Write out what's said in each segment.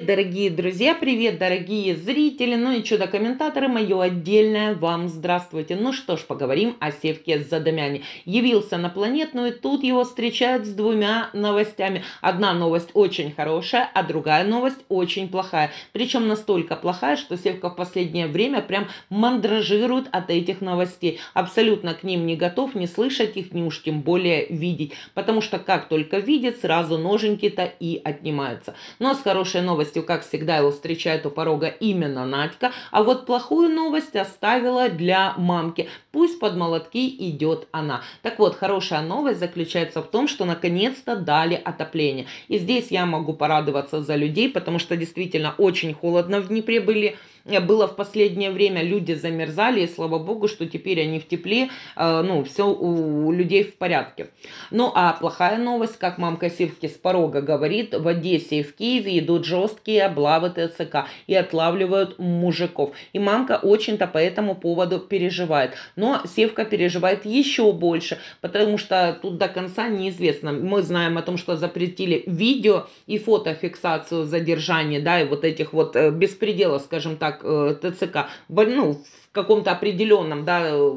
Дорогие друзья, привет, дорогие зрители, ну и чудо-комментаторы, мое отдельное вам здравствуйте. Ну что ж, поговорим о Севке Задомяне. Явился на планетную, тут его встречают с двумя новостями. Одна новость очень хорошая, а другая новость очень плохая. Причем настолько плохая, что Севка в последнее время прям мандражирует от этих новостей. Абсолютно к ним не готов, не слышать их, не уж тем более видеть. Потому что как только видит, сразу ноженьки-то и отнимаются. Но ну а с хорошей новостью новостью, как всегда, его встречает у порога именно Надька, а вот плохую новость оставила для мамки. Пусть под молотки идет она. Так вот, хорошая новость заключается в том, что наконец-то дали отопление. И здесь я могу порадоваться за людей, потому что действительно очень холодно в Днепре были Э, было в последнее время, люди замерзали, и слава богу, что теперь они в тепле, э, ну, все у людей в порядке. Ну, а плохая новость, как мамка Сивки с порога говорит, в Одессе и в Киеве идут жесткие облавы ТЦК и отлавливают мужиков. И мамка очень-то по этому поводу переживает. Но Севка переживает еще больше, потому что тут до конца неизвестно. Мы знаем о том, что запретили видео и фотофиксацию задержания, да, и вот этих вот э, беспредела, скажем так, как э, ТЦК. Ну, в каком-то определенном да, э,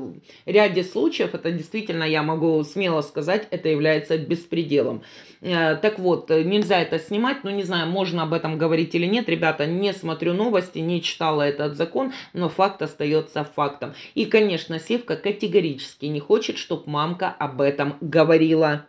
ряде случаев, это действительно, я могу смело сказать, это является беспределом. Э, так вот, нельзя это снимать, но ну, не знаю, можно об этом говорить или нет. Ребята, не смотрю новости, не читала этот закон, но факт остается фактом. И, конечно, Севка категорически не хочет, чтобы мамка об этом говорила.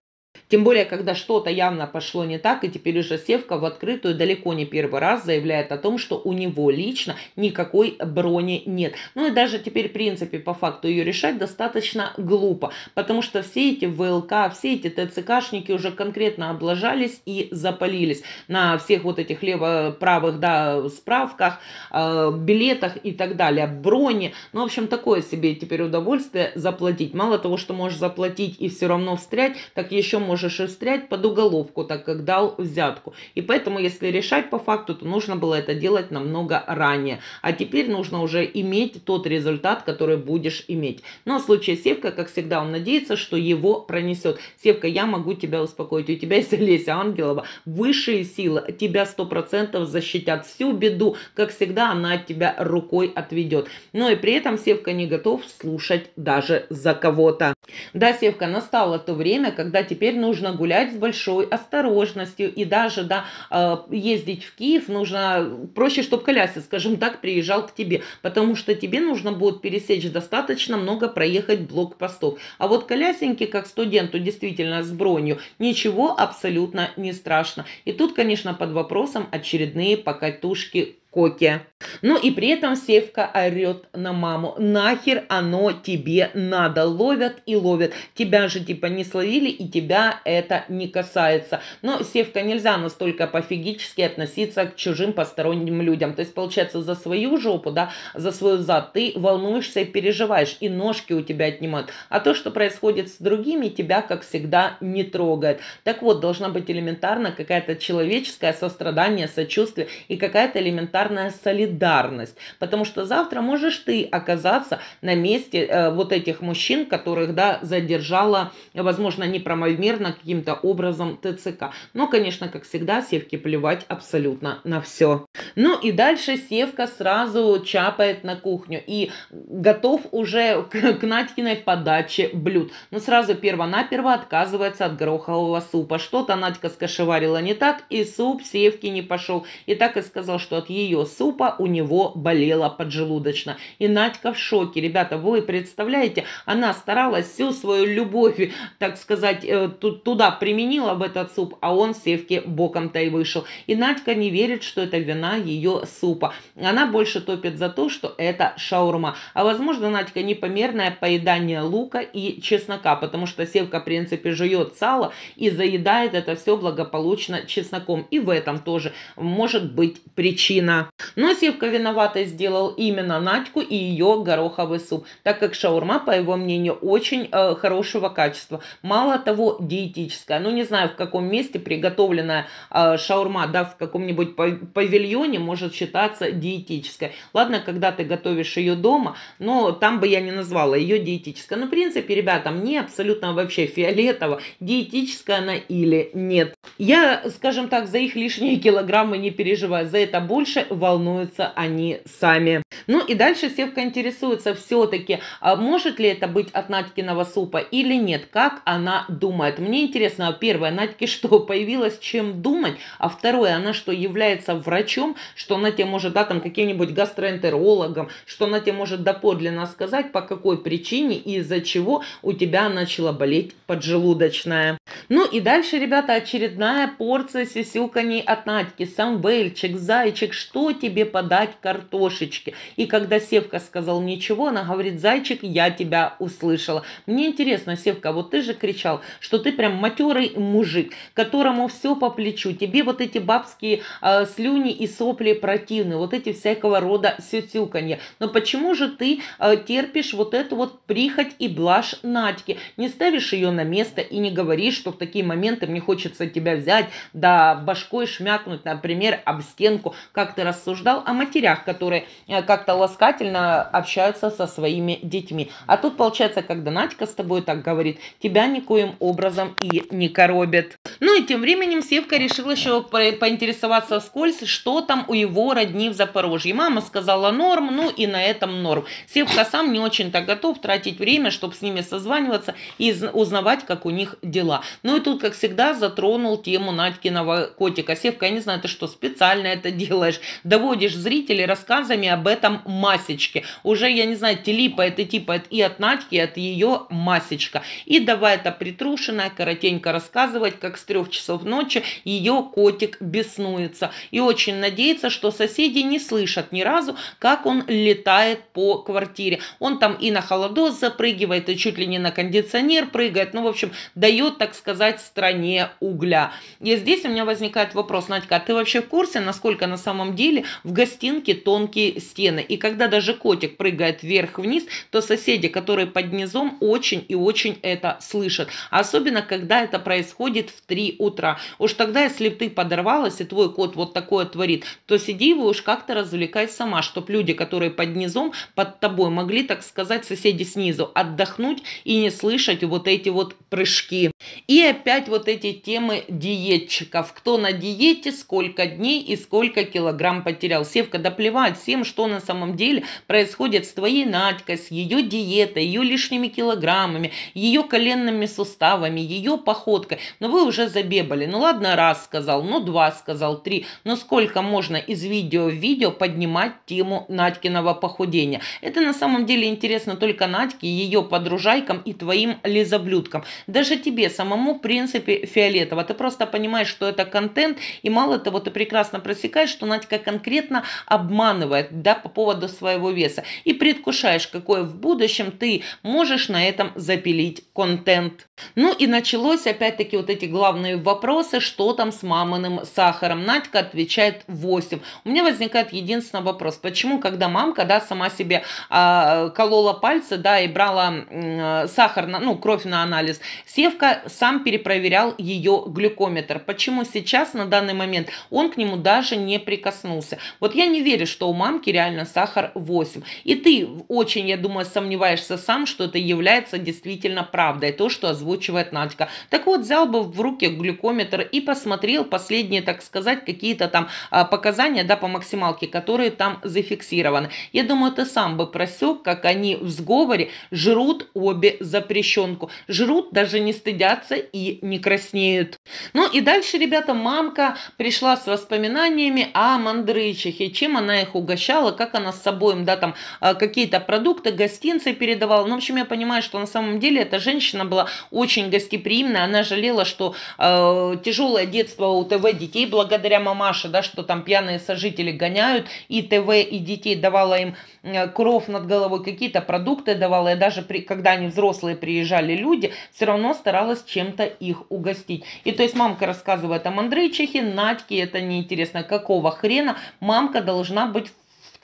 Тем более, когда что-то явно пошло не так, и теперь уже Севка в открытую далеко не первый раз заявляет о том, что у него лично никакой брони нет. Ну и даже теперь, в принципе, по факту ее решать достаточно глупо, потому что все эти ВЛК, все эти ТЦКшники уже конкретно облажались и запалились на всех вот этих лево-правых да, справках, э, билетах и так далее, брони. Ну, в общем, такое себе теперь удовольствие заплатить. Мало того, что можешь заплатить и все равно встрять, так еще можешь устрять под уголовку, так как дал взятку. И поэтому, если решать по факту, то нужно было это делать намного ранее. А теперь нужно уже иметь тот результат, который будешь иметь. Но в случае Севка, как всегда, он надеется, что его пронесет. Севка, я могу тебя успокоить. У тебя есть Олеся Ангелова. Высшие силы тебя 100% защитят. Всю беду, как всегда, она от тебя рукой отведет. Но и при этом Севка не готов слушать даже за кого-то. Да, Севка, настало то время, когда теперь теперь нужно гулять с большой осторожностью, и даже да, э, ездить в Киев нужно проще, чтобы коляска, скажем так, приезжал к тебе, потому что тебе нужно будет пересечь достаточно много, проехать блокпостов. А вот колясеньки как студенту, действительно с бронью, ничего абсолютно не страшно. И тут, конечно, под вопросом очередные покатушки Коке. Ну и при этом Севка орет на маму. Нахер оно тебе надо. Ловят и ловят. Тебя же типа не словили и тебя это не касается. Но Севка нельзя настолько пофигически относиться к чужим посторонним людям. То есть получается за свою жопу, да, за свою зад ты волнуешься и переживаешь. И ножки у тебя отнимают. А то, что происходит с другими, тебя как всегда не трогает. Так вот, должна быть элементарно какая-то человеческая сострадание, сочувствие и какая-то элементарная элементарная солидарность, потому что завтра можешь ты оказаться на месте э, вот этих мужчин, которых, да, задержала, возможно, неправомерно каким-то образом ТЦК. Но, конечно, как всегда, Севки плевать абсолютно на все. Ну и дальше Севка сразу чапает на кухню и готов уже к, к Надькиной подаче блюд. Но ну, сразу перво-наперво отказывается от горохового супа. Что-то Надька скошеварила не так, и суп Севки не пошел. И так и сказал, что от ее ее супа у него болела поджелудочно. И Надька в шоке. Ребята, вы представляете, она старалась всю свою любовь, так сказать, э, туда применила в этот суп, а он севки боком-то и вышел. И Надька не верит, что это вина ее супа. Она больше топит за то, что это шаурма. А возможно, Надька непомерное поедание лука и чеснока, потому что севка, в принципе, жует сало и заедает это все благополучно чесноком. И в этом тоже может быть причина. Но Севка виноватой сделал именно Надьку и ее гороховый суп, так как шаурма, по его мнению, очень э, хорошего качества. Мало того, диетическая. Ну, не знаю, в каком месте приготовленная э, шаурма, да, в каком-нибудь павильоне может считаться диетической. Ладно, когда ты готовишь ее дома, но там бы я не назвала ее диетической. Но, в принципе, ребята, мне абсолютно вообще фиолетово, диетическая она или нет. Я, скажем так, за их лишние килограммы не переживаю. За это больше волнуются они сами. Ну и дальше Севка интересуется все-таки, а может ли это быть от Надькиного супа или нет, как она думает. Мне интересно, первое, Надьке что, появилось чем думать, а второе, она что, является врачом, что она тебе может, да, там каким-нибудь гастроэнтерологом, что она тебе может доподлинно сказать, по какой причине и из-за чего у тебя начала болеть поджелудочная. Ну и дальше, ребята, очередная порция сисюканий от Надьки. Самвельчик, зайчик, что тебе подать картошечки? И когда Севка сказал ничего, она говорит, зайчик, я тебя услышала. Мне интересно, Севка, вот ты же кричал, что ты прям матерый мужик, которому все по плечу. Тебе вот эти бабские э, слюни и сопли противны, вот эти всякого рода сюсюканья. Но почему же ты э, терпишь вот эту вот прихоть и блажь Надьки? Не ставишь ее на место и не говоришь, что в такие моменты мне хочется тебя взять, да башкой шмякнуть, например, об стенку, как ты рассуждал о матерях, которые э, как-то ласкательно общаются со своими детьми. А тут получается, когда Надька с тобой так говорит, тебя никоим образом и не коробят. Ну и тем временем Севка решила еще поинтересоваться вскользь, что там у его родни в Запорожье. Мама сказала норм, ну и на этом норм. Севка сам не очень-то готов тратить время, чтобы с ними созваниваться и узнавать, как у них дела. Ну и тут, как всегда, затронул тему Надькиного котика. Севка, я не знаю, ты что, специально это делаешь? Доводишь зрителей рассказами об этом масечке. Уже, я не знаю, Телипа это типа и от Надьки, и от ее масечка. И давай это притрушенное коротенько рассказывать, как с трех часов ночи ее котик беснуется. И очень надеется, что соседи не слышат ни разу, как он летает по квартире. Он там и на холодос запрыгивает, и чуть ли не на кондиционер прыгает. Ну, в общем, дает, так сказать, сказать, стране угля. И здесь у меня возникает вопрос, Надька, а ты вообще в курсе, насколько на самом деле в гостинке тонкие стены? И когда даже котик прыгает вверх-вниз, то соседи, которые под низом, очень и очень это слышат. Особенно, когда это происходит в 3 утра. Уж тогда, если ты подорвалась, и твой кот вот такое творит, то сиди его уж как-то развлекай сама, чтобы люди, которые под низом, под тобой, могли, так сказать, соседи снизу отдохнуть и не слышать вот эти вот прыжки. И и опять вот эти темы диетчиков. Кто на диете, сколько дней и сколько килограмм потерял. Севка, да плевать всем, что на самом деле происходит с твоей Надькой, с ее диетой, ее лишними килограммами, ее коленными суставами, ее походкой. Но ну, вы уже забебали. Ну ладно, раз сказал, ну два сказал, три. Но сколько можно из видео в видео поднимать тему Надькиного похудения? Это на самом деле интересно только Надьке, ее подружайкам и твоим лизоблюдкам. Даже тебе самому самому принципе фиолетово. Ты просто понимаешь, что это контент, и мало того, ты прекрасно просекаешь, что Надька конкретно обманывает да, по поводу своего веса. И предвкушаешь, какое в будущем ты можешь на этом запилить контент. Ну и началось опять-таки вот эти главные вопросы, что там с маминым сахаром. Надька отвечает 8. У меня возникает единственный вопрос, почему, когда мамка, да, сама себе э, колола пальцы, да, и брала э, сахар, на, ну, кровь на анализ, Севка сам сам перепроверял ее глюкометр. Почему сейчас, на данный момент, он к нему даже не прикоснулся? Вот я не верю, что у мамки реально сахар 8. И ты очень, я думаю, сомневаешься сам, что это является действительно правдой, то, что озвучивает Надька. Так вот, взял бы в руки глюкометр и посмотрел последние, так сказать, какие-то там а, показания, да, по максималке, которые там зафиксированы. Я думаю, ты сам бы просек, как они в сговоре жрут обе запрещенку. Жрут, даже не стыдятся и не краснеют. Ну и дальше, ребята, мамка пришла с воспоминаниями о мандрычихе, чем она их угощала, как она с собой, да, там, а, какие-то продукты, гостинцы передавала. Ну, в общем, я понимаю, что на самом деле эта женщина была очень гостеприимная, она жалела, что э, тяжелое детство у ТВ детей, благодаря мамаше, да, что там пьяные сожители гоняют, и ТВ, и детей давала им а, кров над головой, какие-то продукты давала, и даже при, когда они взрослые приезжали люди, все равно старалась чем-то чем-то их угостить. И то есть мамка рассказывает о мандрычихе, Надьке это неинтересно. Какого хрена мамка должна быть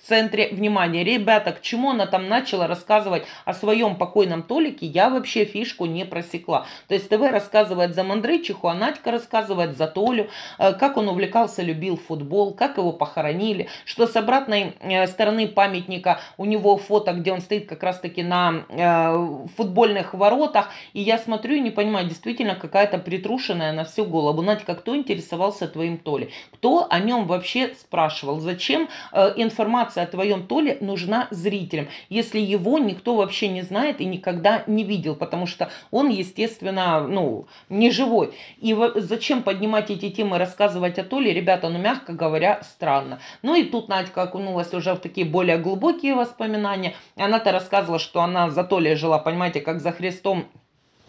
центре внимания. Ребята, к чему она там начала рассказывать о своем покойном Толике, я вообще фишку не просекла. То есть ТВ рассказывает за Мандрычиху, а Надька рассказывает за Толю, э, как он увлекался, любил футбол, как его похоронили, что с обратной э, стороны памятника у него фото, где он стоит как раз-таки на э, футбольных воротах. И я смотрю и не понимаю, действительно какая-то притрушенная на всю голову. Надька, кто интересовался твоим Толей? Кто о нем вообще спрашивал? Зачем информация информация о твоем Толе нужна зрителям, если его никто вообще не знает и никогда не видел, потому что он, естественно, ну, не живой. И зачем поднимать эти темы, рассказывать о Толе, ребята, ну, мягко говоря, странно. Ну и тут Надька окунулась уже в такие более глубокие воспоминания. Она-то рассказывала, что она за Толе жила, понимаете, как за Христом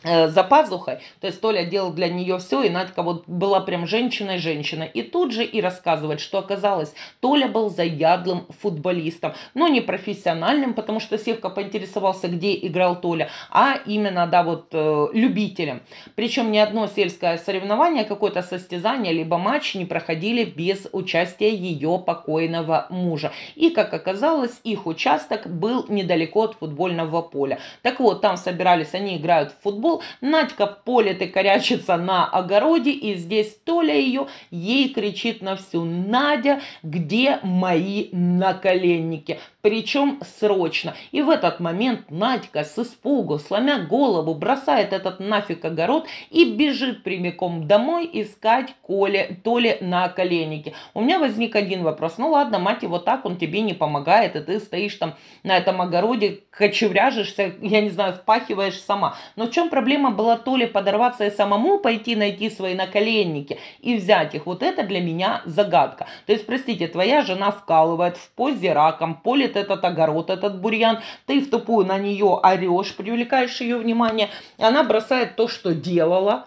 Э, за пазухой. То есть Толя делал для нее все, и Надька вот была прям женщина-женщина. И тут же и рассказывает, что оказалось, Толя был заядлым футболистом, но ну, не профессиональным, потому что Севка поинтересовался, где играл Толя, а именно, да, вот э, любителем. Причем ни одно сельское соревнование, какое-то состязание, либо матч не проходили без участия ее покойного мужа. И, как оказалось, их участок был недалеко от футбольного поля. Так вот, там собирались, они играют в футбол, стол, Надька полит и корячится на огороде, и здесь Толя ее, ей кричит на всю «Надя, где мои наколенники?» Причем срочно. И в этот момент Надька с испугу, сломя голову, бросает этот нафиг огород и бежит прямиком домой искать Коле, Толе на коленнике. У меня возник один вопрос. Ну ладно, мать его так, он тебе не помогает, и ты стоишь там на этом огороде, кочевряжешься, я не знаю, впахиваешь сама. Но в чем проблема? проблема была то ли подорваться и самому пойти найти свои наколенники и взять их. Вот это для меня загадка. То есть, простите, твоя жена вкалывает в позе раком, полит этот огород, этот бурьян, ты в тупую на нее орешь, привлекаешь ее внимание, она бросает то, что делала,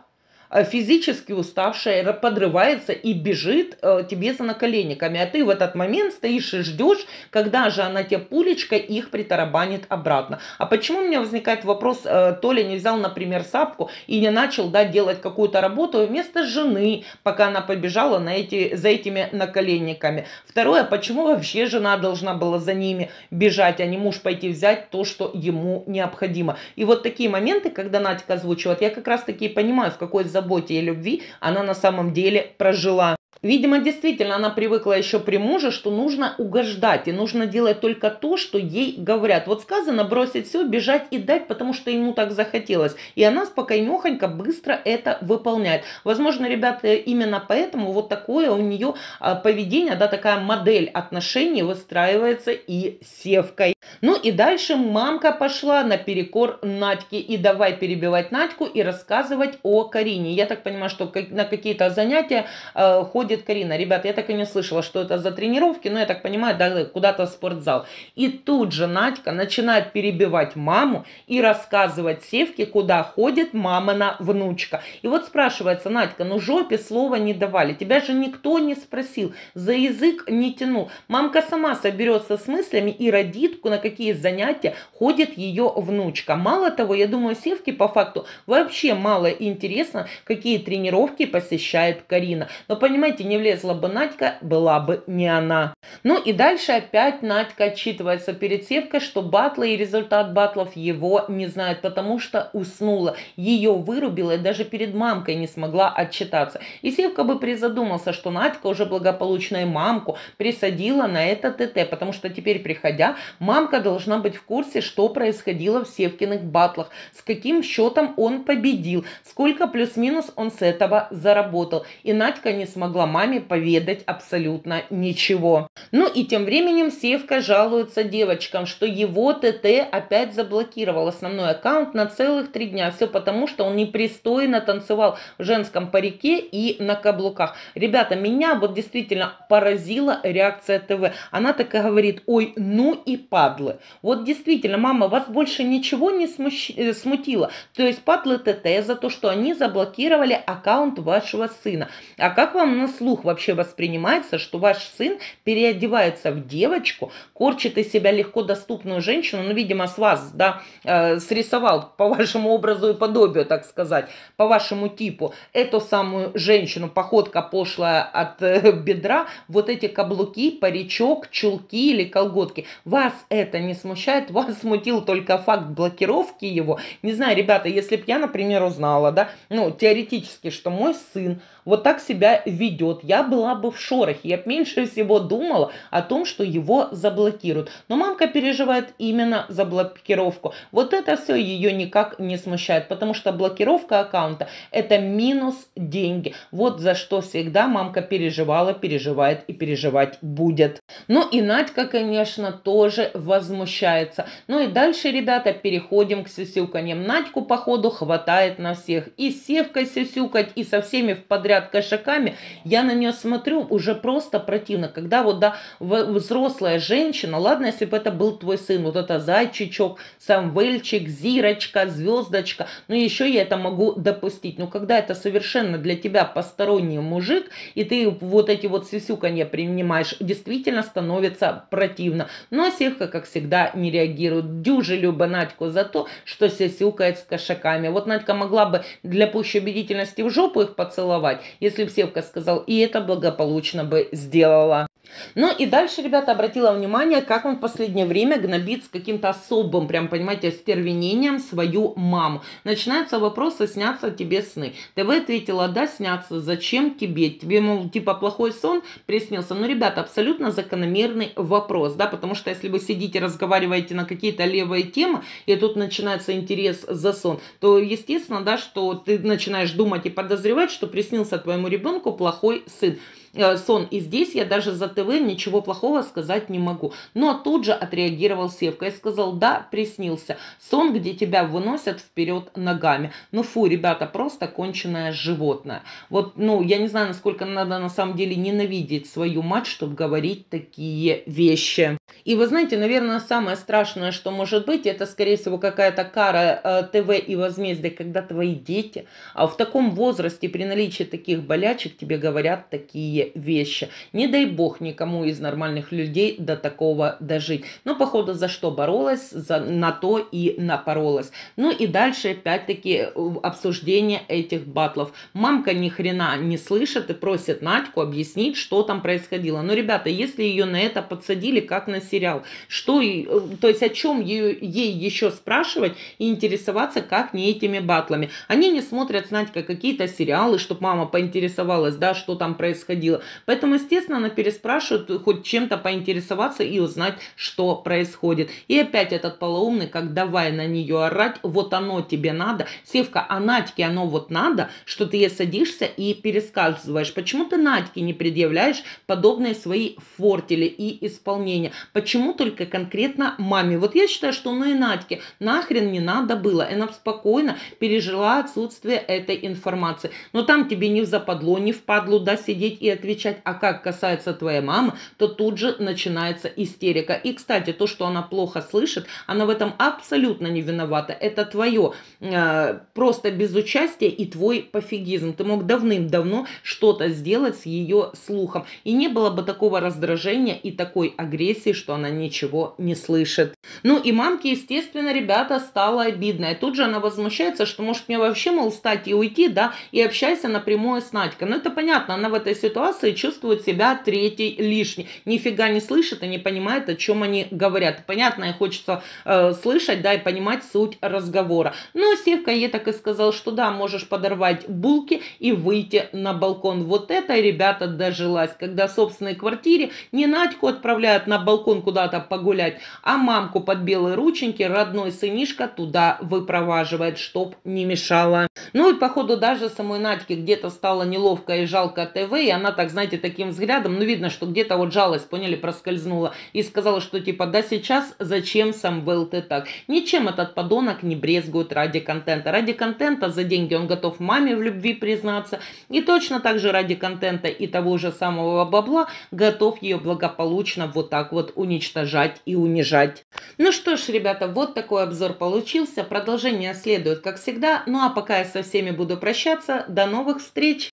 Э, физически уставшая, подрывается и бежит э, тебе за наколенниками. А ты в этот момент стоишь и ждешь, когда же она тебе пулечка их притарабанит обратно. А почему у меня возникает вопрос, э, Толя не взял, например, сапку и не начал да, делать какую-то работу вместо жены, пока она побежала на эти, за этими наколенниками. Второе, почему вообще жена должна была за ними бежать, а не муж пойти взять то, что ему необходимо. И вот такие моменты, когда Натика озвучивает, я как раз таки понимаю, в какой заботе и любви она на самом деле прожила. Видимо, действительно, она привыкла еще при муже, что нужно угождать и нужно делать только то, что ей говорят. Вот сказано бросить все, бежать и дать, потому что ему так захотелось. И она спокойнехонько быстро это выполняет. Возможно, ребята, именно поэтому вот такое у нее а, поведение, да, такая модель отношений выстраивается и севкой. Ну и дальше мамка пошла на перекор Надьке. И давай перебивать Надьку и рассказывать о Карине. Я так понимаю, что на какие-то занятия э, ходит уходит Карина. Ребят, я так и не слышала, что это за тренировки, но я так понимаю, да, куда-то в спортзал. И тут же Надька начинает перебивать маму и рассказывать Севке, куда ходит мамина внучка. И вот спрашивается, Надька, ну жопе слова не давали, тебя же никто не спросил, за язык не тянул. Мамка сама соберется с мыслями и родит, на какие занятия ходит ее внучка. Мало того, я думаю, Севке по факту вообще мало интересно, какие тренировки посещает Карина. Но понимаете, не влезла бы Надька, была бы не она. Ну и дальше опять Надька отчитывается перед Севкой, что батлы и результат батлов его не знают, потому что уснула. Ее вырубила и даже перед мамкой не смогла отчитаться. И Севка бы призадумался, что Надька уже благополучно и мамку присадила на это ТТ, потому что теперь, приходя, мамка должна быть в курсе, что происходило в Севкиных батлах, с каким счетом он победил, сколько плюс-минус он с этого заработал. И Надька не смогла маме поведать абсолютно ничего. Ну и тем временем Севка жалуется девочкам, что его ТТ опять заблокировал основной аккаунт на целых три дня. Все потому, что он непристойно танцевал в женском парике и на каблуках. Ребята, меня вот действительно поразила реакция ТВ. Она так и говорит, ой, ну и падлы. Вот действительно, мама, вас больше ничего не смущ... Э, смутило. То есть падлы ТТ за то, что они заблокировали аккаунт вашего сына. А как вам у нас слух вообще воспринимается, что ваш сын переодевается в девочку, корчит из себя легко доступную женщину, ну, видимо, с вас, да, э, срисовал по вашему образу и подобию, так сказать, по вашему типу, эту самую женщину, походка пошлая от э, бедра, вот эти каблуки, паричок, чулки или колготки. Вас это не смущает, вас смутил только факт блокировки его. Не знаю, ребята, если бы я, например, узнала, да, ну, теоретически, что мой сын вот так себя ведет, уйдет, я была бы в шорохе, я меньше всего думала о том, что его заблокируют. Но мамка переживает именно за блокировку. Вот это все ее никак не смущает, потому что блокировка аккаунта – это минус деньги. Вот за что всегда мамка переживала, переживает и переживать будет. Ну и Надька, конечно, тоже возмущается. Ну и дальше, ребята, переходим к сюсюканьям. Надьку, походу, хватает на всех. И севкой сюсюкать, и со всеми в подряд кошаками я на нее смотрю, уже просто противно. Когда вот, да, взрослая женщина, ладно, если бы это был твой сын, вот это зайчичок, самвельчик, зирочка, звездочка, ну еще я это могу допустить. Но когда это совершенно для тебя посторонний мужик, и ты вот эти вот сисюканья принимаешь, действительно становится противно. Но Севка, как всегда, не реагирует. Дюжи люба Надьку за то, что сисюкает с кошаками. Вот Надька могла бы для пущей убедительности в жопу их поцеловать, если бы Севка сказал, и это благополучно бы сделала ну и дальше, ребята, обратила внимание, как он в последнее время гнобит с каким-то особым, прям, понимаете, стервенением свою маму. Начинаются вопросы, снятся тебе сны. ТВ ответила, да, снятся, зачем тебе? Тебе, мол, типа, плохой сон приснился. Ну, ребята, абсолютно закономерный вопрос, да, потому что если вы сидите, разговариваете на какие-то левые темы, и тут начинается интерес за сон, то, естественно, да, что ты начинаешь думать и подозревать, что приснился твоему ребенку плохой сын, э, сон. И здесь я даже за ТВ ничего плохого сказать не могу. Но тут же отреагировал Севка и сказал, да, приснился. Сон, где тебя выносят вперед ногами. Ну фу, ребята, просто конченное животное. Вот, ну, я не знаю, насколько надо на самом деле ненавидеть свою мать, чтобы говорить такие вещи. И вы знаете, наверное, самое страшное, что может быть, это, скорее всего, какая-то кара э, ТВ и возмездие, когда твои дети а в таком возрасте при наличии таких болячек тебе говорят такие вещи. Не дай бог, никому из нормальных людей до такого дожить. Но, походу, за что боролась, за, на то и напоролась. Ну и дальше, опять-таки, э, обсуждение этих батлов. Мамка ни хрена не слышит и просит Надьку объяснить, что там происходило. Но, ребята, если ее на это подсадили, как на сериал, что, э, то есть о чем ее, ей еще спрашивать и интересоваться, как не этими батлами. Они не смотрят, Надька, какие-то сериалы, чтобы мама поинтересовалась, да, что там происходило. Поэтому, естественно, она переспрашивает спрашивают, хоть чем-то поинтересоваться и узнать, что происходит. И опять этот полоумный, как давай на нее орать, вот оно тебе надо. Севка, а Надьке оно вот надо, что ты ей садишься и пересказываешь. Почему ты Надьке не предъявляешь подобные свои фортили и исполнения? Почему только конкретно маме? Вот я считаю, что ну и Надьке нахрен не надо было. Она спокойно пережила отсутствие этой информации. Но там тебе не в западло, не в падлу, да, сидеть и отвечать. А как касается твоей мамы, то тут же начинается истерика. И, кстати, то, что она плохо слышит, она в этом абсолютно не виновата. Это твое э, просто безучастие и твой пофигизм. Ты мог давным-давно что-то сделать с ее слухом. И не было бы такого раздражения и такой агрессии, что она ничего не слышит. Ну и мамке, естественно, ребята, стало обидно. И тут же она возмущается, что может мне вообще, мол, встать и уйти, да, и общайся напрямую с Надькой. Ну это понятно, она в этой ситуации чувствует себя третьей рублей лишних. Нифига не слышит и не понимает, о чем они говорят. Понятно, и хочется э, слышать, да, и понимать суть разговора. Но Севка ей так и сказал, что да, можешь подорвать булки и выйти на балкон. Вот это, ребята, дожилась, когда в собственной квартире не Надьку отправляют на балкон куда-то погулять, а мамку под белые рученьки родной сынишка туда выпроваживает, чтоб не мешала. Ну и, походу, даже самой Надьке где-то стало неловко и жалко ТВ, и она так, знаете, таким взглядом, ну, видно, что что где-то вот жалость, поняли, проскользнула. И сказала, что типа, да сейчас зачем Самвел ты так? Ничем этот подонок не брезгует ради контента. Ради контента за деньги он готов маме в любви признаться. И точно так же ради контента и того же самого бабла готов ее благополучно вот так вот уничтожать и унижать. Ну что ж, ребята, вот такой обзор получился. Продолжение следует, как всегда. Ну а пока я со всеми буду прощаться. До новых встреч!